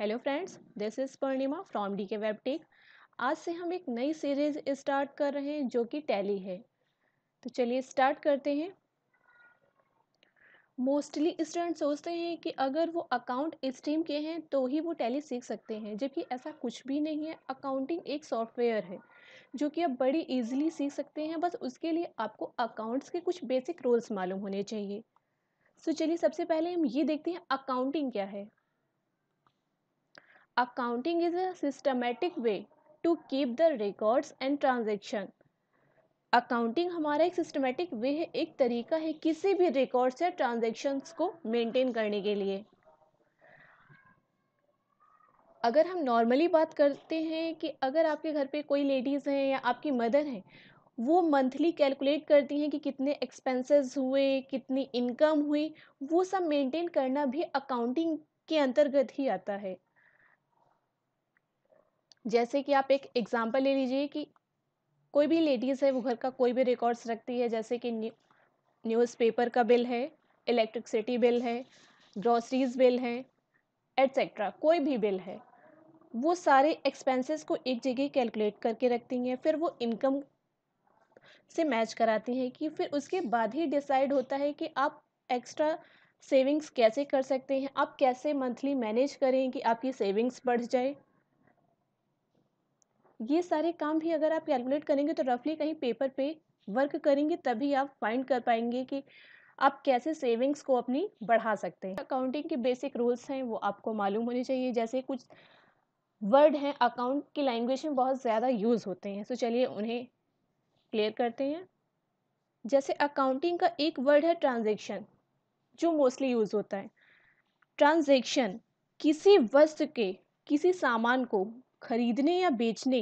hello friends this is Purnima from D K वेबटेक आज से हम एक नई सीरीज़ स्टार्ट कर रहे हैं जो कि टैली है तो चलिए स्टार्ट करते हैं मोस्टली स्टूडेंट सोचते हैं कि अगर वो अकाउंट स्ट्रीम के हैं तो ही वो टैली सीख सकते हैं जबकि ऐसा कुछ भी नहीं है अकाउंटिंग एक सॉफ्टवेयर है जो कि आप बड़ी इजीली सीख सकते हैं बस उसके लिए आपको अकाउंट्स के कुछ बेसिक रोल्स मालूम होने चाहिए सो so, चलिए सबसे पहले हम ये देखते हैं अकाउंटिंग क्या है accounting is a systematic way to keep the records and transaction accounting हमारा एक सिस्टमेटिक वे है एक तरीका है किसी भी रिकॉर्ड्स या ट्रांजेक्शन्स को मेंटेन करने के लिए अगर हम नॉर्मली बात करते हैं कि अगर आपके घर पे कोई लेडीज़ हैं या आपकी मदर हैं वो मंथली कैलकुलेट करती हैं कि कितने एक्सपेंसेस हुए कितनी इनकम हुई वो सब मेंटेन करना भी अकाउंटिंग के अंतर्गत ही आता है जैसे कि आप एक एग्ज़ाम्पल ले लीजिए कि कोई भी लेडीज़ है वो घर का कोई भी रिकॉर्ड्स रखती है जैसे कि न्यूज़पेपर का बिल है इलेक्ट्रिकसिटी बिल है ग्रॉसरीज बिल है एट्सेट्रा कोई भी बिल है वो सारे एक्सपेंसेस को एक जगह कैलकुलेट करके रखती हैं फिर वो इनकम से मैच कराती हैं कि फिर उसके बाद ही डिसाइड होता है कि आप एक्स्ट्रा सेविंग्स कैसे कर सकते हैं आप कैसे मंथली मैनेज करें कि आपकी सेविंग्स बढ़ जाए ये सारे काम भी अगर आप कैलकुलेट करेंगे तो रफली कहीं पेपर पे वर्क करेंगे तभी आप फाइंड कर पाएंगे कि आप कैसे सेविंग्स को अपनी बढ़ा सकते हैं अकाउंटिंग के बेसिक रूल्स हैं वो आपको मालूम होने चाहिए जैसे कुछ वर्ड हैं अकाउंट की लैंग्वेज में बहुत ज़्यादा यूज़ होते हैं तो चलिए उन्हें क्लियर करते हैं जैसे अकाउंटिंग का एक वर्ड है ट्रांजेक्शन जो मोस्टली यूज़ होता है ट्रांजेक्शन किसी वस्तु के किसी सामान को खरीदने या बेचने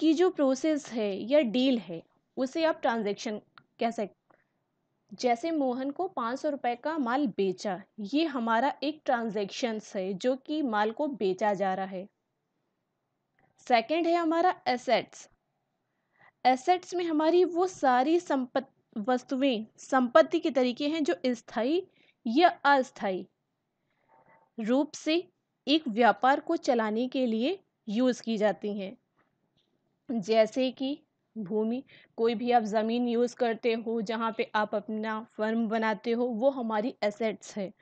की जो प्रोसेस है या डील है उसे आप ट्रांजेक्शन कह सकते जैसे मोहन को पाँच सौ रुपये का माल बेचा ये हमारा एक ट्रांजेक्शन्स है जो कि माल को बेचा जा रहा है सेकंड है हमारा एसेट्स एसेट्स में हमारी वो सारी संपत वस्तुएं संपत्ति के तरीके हैं जो स्थायी या अस्थायी रूप से एक व्यापार को चलाने के लिए यूज़ की जाती हैं जैसे कि भूमि कोई भी आप ज़मीन यूज़ करते हो जहाँ पे आप अपना फर्म बनाते हो वो हमारी एसेट्स है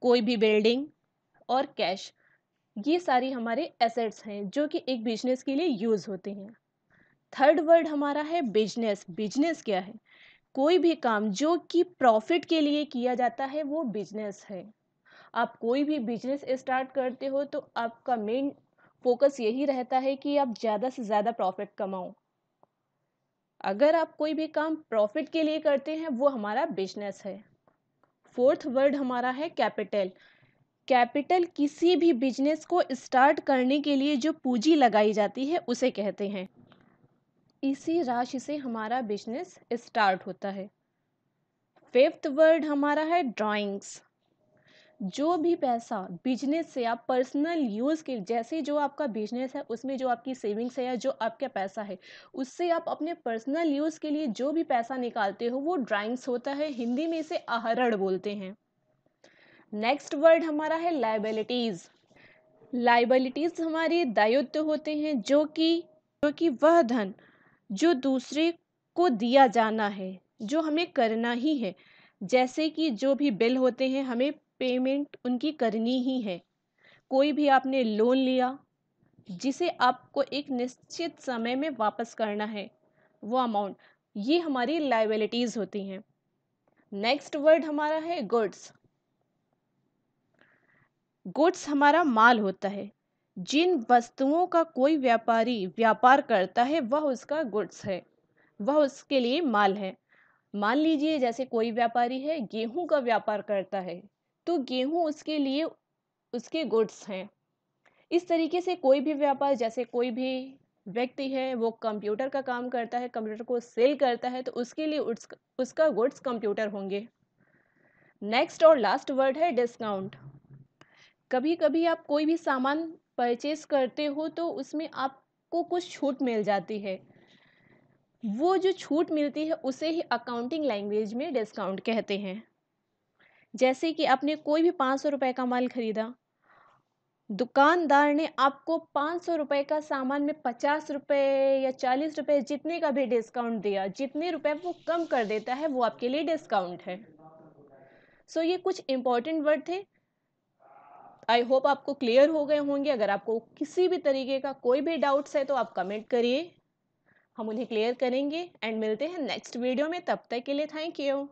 कोई भी बिल्डिंग और कैश ये सारी हमारे एसेट्स हैं जो कि एक बिजनेस के लिए यूज़ होते हैं थर्ड वर्ड हमारा है बिजनेस बिजनेस क्या है कोई भी काम जो कि प्रॉफिट के लिए किया जाता है वो बिजनेस है आप कोई भी बिजनेस स्टार्ट करते हो तो आपका मेन फोकस यही रहता है कि आप ज़्यादा से ज़्यादा प्रॉफिट कमाओ अगर आप कोई भी काम प्रॉफिट के लिए करते हैं वो हमारा बिजनेस है फोर्थ वर्ड हमारा है कैपिटल कैपिटल किसी भी बिजनेस को स्टार्ट करने के लिए जो पूंजी लगाई जाती है उसे कहते हैं इसी राशि से हमारा बिजनेस स्टार्ट होता है फिफ्थ वर्ड हमारा है ड्राइंग्स जो भी पैसा बिजनेस से आप पर्सनल यूज़ के जैसे जो आपका बिजनेस है उसमें जो आपकी सेविंग्स है या जो आपका पैसा है उससे आप अपने पर्सनल यूज़ के लिए जो भी पैसा निकालते हो वो ड्राइंग्स होता है हिंदी में इसे आहरण बोलते हैं नेक्स्ट वर्ड हमारा है लाइबिलिटीज़ लाइबिलिटीज़ हमारे दायित्व होते हैं जो कि जो कि वह धन जो दूसरे को दिया जाना है जो हमें करना ही है जैसे कि जो भी बिल होते हैं हमें पेमेंट उनकी करनी ही है कोई भी आपने लोन लिया जिसे आपको एक निश्चित समय में वापस करना है वो अमाउंट ये हमारी लाइबिलिटीज़ होती हैं नेक्स्ट वर्ड हमारा है गुड्स गुड्स हमारा माल होता है जिन वस्तुओं का कोई व्यापारी व्यापार करता है वह उसका गुड्स है वह उसके लिए माल है मान लीजिए जैसे कोई व्यापारी है गेहूं का व्यापार करता है तो गेहूँ उसके लिए उसके गुड्स हैं इस तरीके से कोई भी व्यापार जैसे कोई भी व्यक्ति है वो कंप्यूटर का काम करता है कंप्यूटर को सेल करता है तो उसके लिए उसका गुड्स कंप्यूटर होंगे नेक्स्ट और लास्ट वर्ड है डिस्काउंट कभी कभी आप कोई भी सामान परचेज करते हो तो उसमें आपको कुछ छूट मिल जाती है वो जो छूट मिलती है उसे ही अकाउंटिंग लैंग्वेज में डिस्काउंट कहते हैं जैसे कि आपने कोई भी पाँच सौ रुपये का माल ख़रीदा दुकानदार ने आपको पाँच सौ रुपये का सामान में पचास रुपये या चालीस रुपये जितने का भी डिस्काउंट दिया जितने रुपए वो कम कर देता है वो आपके लिए डिस्काउंट है सो so, ये कुछ इंपॉर्टेंट वर्ड थे आई होप आपको क्लियर हो गए होंगे अगर आपको किसी भी तरीके का कोई भी डाउट्स है तो आप कमेंट करिए हम उन्हें क्लियर करेंगे एंड मिलते हैं नेक्स्ट वीडियो में तब तक के लिए थैंक यू